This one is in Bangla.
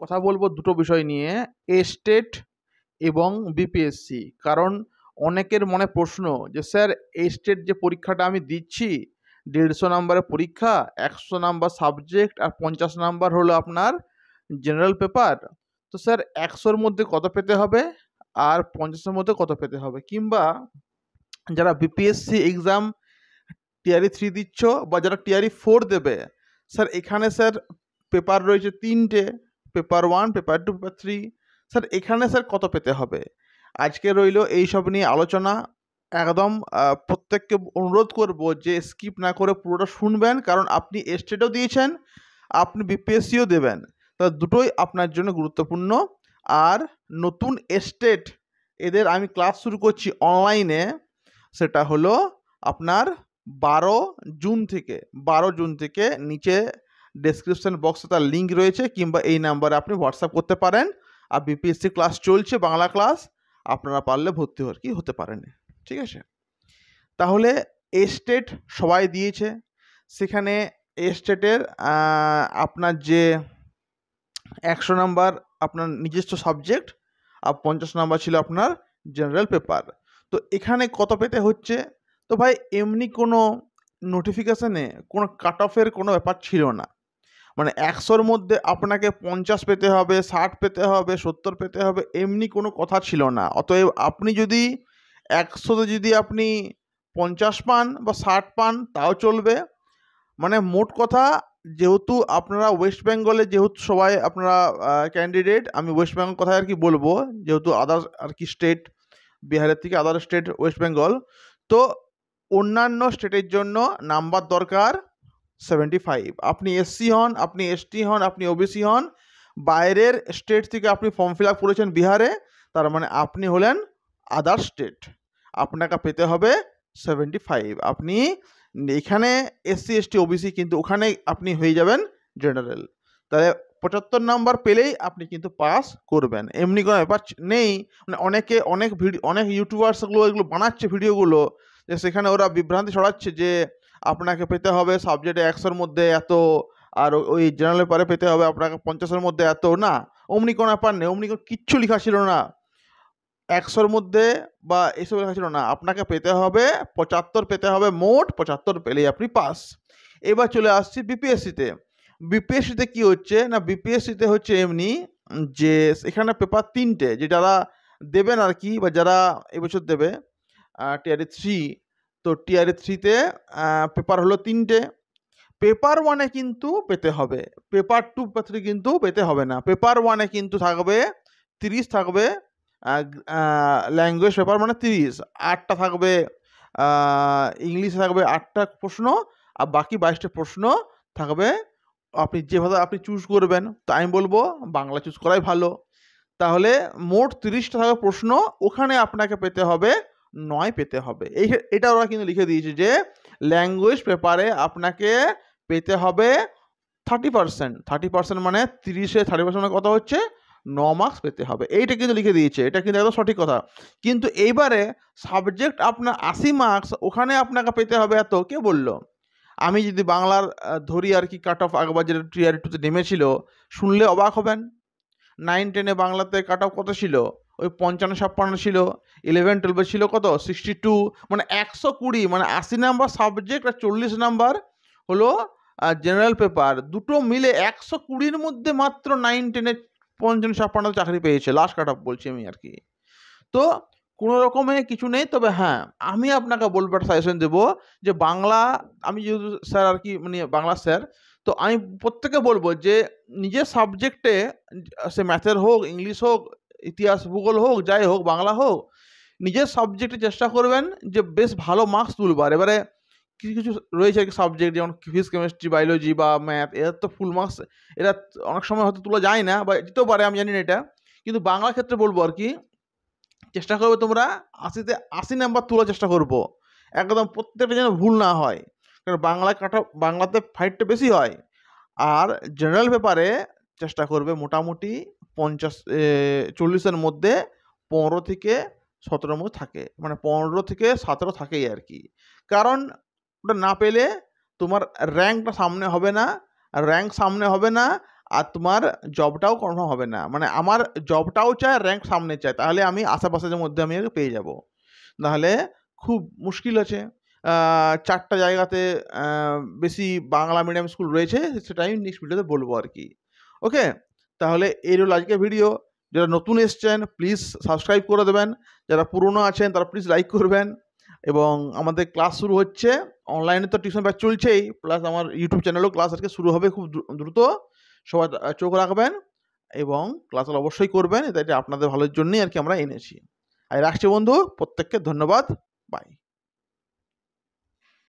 কথা বলবো দুটো বিষয় নিয়ে এস্টেট এবং বিপিএসসি কারণ অনেকের মনে প্রশ্ন যে স্যার এস্টেট যে পরীক্ষাটা আমি দিচ্ছি দেড়শো নাম্বারের পরীক্ষা একশো নাম্বার সাবজেক্ট আর পঞ্চাশ নাম্বার হলো আপনার জেনারেল পেপার তো স্যার একশোর মধ্যে কত পেতে হবে আর পঞ্চাশের মধ্যে কত পেতে হবে কিংবা যারা বিপিএসসি এক্সাম টিয়ারি থ্রি দিচ্ছ বা যারা টিয়ারি ফোর দেবে স্যার এখানে স্যার পেপার রয়েছে তিনটে paper one paper two paper three sir এখানে স্যার কত পেতে হবে আজকে রইল এইসব নিয়ে আলোচনা একদম প্রত্যেককে অনুরোধ করব যে স্কিপ না করে পুরোটা শুনবেন কারণ আপনি এস্টেটও দিয়েছেন আপনি বিপিএসসিও দেবেন তা দুটোই আপনার জন্য গুরুত্বপূর্ণ আর নতুন এস্টেট এদের আমি ক্লাস শুরু করছি অনলাইনে সেটা হলো আপনার বারো জুন থেকে বারো জুন থেকে নিচে ডেসক্রিপশন বক্সে তার লিঙ্ক রয়েছে কিংবা এই নাম্বারে আপনি হোয়াটসঅ্যাপ করতে পারেন আর বিপিএসসি ক্লাস চলছে বাংলা ক্লাস আপনারা পারলে ভর্তি হওয়ার কি হতে পারেন ঠিক আছে তাহলে এস্টেট সবাই দিয়েছে সেখানে এস্টেটের আপনার যে একশো নাম্বার আপনার নিজস্ব সাবজেক্ট আর পঞ্চাশ নাম্বার ছিল আপনার জেনারেল পেপার তো এখানে কত পেতে হচ্ছে তো ভাই এমনি কোনো নোটিফিকেশানে কোনো কাট অফের কোনো ব্যাপার ছিল না মানে একশোর মধ্যে আপনাকে পঞ্চাশ পেতে হবে ষাট পেতে হবে সত্তর পেতে হবে এমনি কোনো কথা ছিল না অতএব আপনি যদি একশোতে যদি আপনি পঞ্চাশ পান বা ষাট পান তাও চলবে মানে মোট কথা যেহেতু আপনারা ওয়েস্ট বেঙ্গলে যেহেতু সবাই আপনারা ক্যান্ডিডেট আমি ওয়েস্ট বেঙ্গল কথা আর কি বলবো যেহেতু আদার আর কি স্টেট বিহারের থেকে আদার স্টেট ওয়েস্ট বেঙ্গল তো অন্যান্য স্টেটের জন্য নাম্বার দরকার সেভেন্টি ফাইভ আপনি এসসি হন আপনি এসটি হন আপনি ওবিসি হন বাইরের স্টেট থেকে আপনি ফর্ম ফিল আপ করেছেন বিহারে তার মানে আপনি হলেন আদার স্টেট আপনাকে পেতে হবে সেভেন্টি ফাইভ আপনি এখানে এসসি এসটি ওবিসি কিন্তু ওখানে আপনি হয়ে যাবেন জেনারেল তাহলে পঁচাত্তর নাম্বার পেলেই আপনি কিন্তু পাস করবেন এমনি কোনো ব্যাপার নেই মানে অনেকে অনেক ভিডিও অনেক ইউটিউবার্সগুলো এগুলো বানাচ্ছে ভিডিওগুলো যে সেখানে ওরা বিভ্রান্তি ছড়াচ্ছে যে আপনাকে পেতে হবে সাবজেক্টে একশোর মধ্যে এত আর ওই জেনারেল পরে পেতে হবে আপনাকে পঞ্চাশের মধ্যে এত না অমনি কোনো ব্যাপার নেই অমনি কোনো কিচ্ছু লেখা ছিল না একশোর মধ্যে বা এসব লেখা ছিল না আপনাকে পেতে হবে পঁচাত্তর পেতে হবে মোট পঁচাত্তর পেলেই আপনি পাস এবার চলে আসছি বিপিএসসিতে বিপিএসসিতে কি হচ্ছে না বিপিএসসিতে হচ্ছে এমনি যে এখানে পেপার তিনটে যে যারা দেবেন আর কি বা যারা এবছর দেবে টিআরই থ্রি তো টিআরএ থ্রিতে পেপার হলো তিনটে পেপার ওয়ানে কিন্তু পেতে হবে পেপার টু পেপার কিন্তু পেতে হবে না পেপার ওয়ানে কিন্তু থাকবে তিরিশ থাকবে ল্যাঙ্গুয়েজ পেপার মানে তিরিশ আটটা থাকবে ইংলিশে থাকবে আটটা প্রশ্ন আর বাকি বাইশটা প্রশ্ন থাকবে আপনি যেভাবে আপনি চুজ করবেন তো আমি বলবো বাংলা চুজ করাই ভালো তাহলে মোট তিরিশটা থাকবে প্রশ্ন ওখানে আপনাকে পেতে হবে নয় পেতে হবে এই এটা ওরা কিন্তু লিখে দিয়েছে যে ল্যাঙ্গুয়েজ পেপারে আপনাকে পেতে হবে থার্টি পার্সেন্ট থার্টি পার্সেন্ট মানে তিরিশে থার্টি পারসেন্ট মানে হচ্ছে ন মার্কস পেতে হবে এইটা কিন্তু লিখে দিয়েছে এটা কিন্তু একদম সঠিক কথা কিন্তু এইবারে সাবজেক্ট আপনার আশি মার্কস ওখানে আপনাকে পেতে হবে এত কে বললো আমি যদি বাংলার ধরি আর কি কাট অফ আগবার যেটা টিয়ার টুতে নেমেছিল শুনলে অবাক হবেন নাইন টেনে বাংলাতে কাট অফ কত ছিল ওই পঞ্চান্ন ছাপ্পান্ন ছিল ইলেভেন টুয়েলভে ছিল কত সিক্সটি টু মানে একশো কুড়ি মানে আশি নাম্বার সাবজেক্ট আর চল্লিশ নাম্বার হলো জেনারেল পেপার দুটো মিলে একশো কুড়ির মধ্যে মাত্র নাইন টেনের পঞ্চান্ন ছাপ্পান্ন চাকরি পেয়েছে লাস্ট কাট অফ বলছি আমি আর কি তো কোনো রকমে কিছু নেই তবে হ্যাঁ আমি আপনাকে বলবো একটা সাজেশন দেবো যে বাংলা আমি যেহেতু স্যার আর কি মানে বাংলা স্যার তো আমি প্রত্যেকে বলবো যে নিজের সাবজেক্টে সে ম্যাথের হোক ইংলিশ হোক ইতিহাস ভূগোল হোক যাই হোক বাংলা হোক নিজের সাবজেক্টে চেষ্টা করবেন যে বেশ ভালো মার্কস তুলবার এবারে কিছু কিছু রয়েছে আর কি সাবজেক্ট যেমন ফিজিক্স কেমিস্ট্রি বায়োলজি বা ম্যাথ এদের তো ফুল মার্কস এরা অনেক সময় হয়তো তোলা যায় না বা দিতেও পারে আমি জানি না এটা কিন্তু বাংলার ক্ষেত্রে বলবো আর কি চেষ্টা করবে তোমরা আশিতে আশি নাম্বার তোলার চেষ্টা করবো একদম প্রত্যেকটা যেন ভুল না হয় কারণ বাংলা কাটা বাংলাতে ফাইটটা বেশি হয় আর জেনারেল পেপারে চেষ্টা করবে মোটামুটি পঞ্চাশ চল্লিশের মধ্যে পনেরো থেকে সতেরোর মধ্যে থাকে মানে পনেরো থেকে সতেরো থাকেই আর কি কারণ ওটা না পেলে তোমার র্যাঙ্কটা সামনে হবে না র্যাঙ্ক সামনে হবে না আর তোমার জবটাও কনফার্ম হবে না মানে আমার জবটাও চায় র্যাঙ্ক সামনে চায় তাহলে আমি আশেপাশের মধ্যে আমি পেয়ে যাব তাহলে খুব মুশকিল আছে চারটা জায়গাতে বেশি বাংলা মিডিয়াম স্কুল রয়েছে সেটা আমি নেক্সট ভিডিওতে বলবো আর কি ওকে তাহলে এই রইল আজকে ভিডিও যারা নতুন এসছেন প্লিজ সাবস্ক্রাইব করে দেবেন যারা পুরনো আছেন তারা প্লিজ লাইক করবেন এবং আমাদের ক্লাস শুরু হচ্ছে অনলাইনে তো টিউশন ব্যাচ চলছেই প্লাস আমার ইউটিউব চ্যানেলও ক্লাস আজকে শুরু হবে খুব দ্রুত সবাই চোখ রাখবেন এবং ক্লাস অবশ্যই করবেন এটা আপনাদের ভালোর জন্যই আর কি আমরা এনেছি আর রাখছি বন্ধু প্রত্যেককে ধন্যবাদ বাই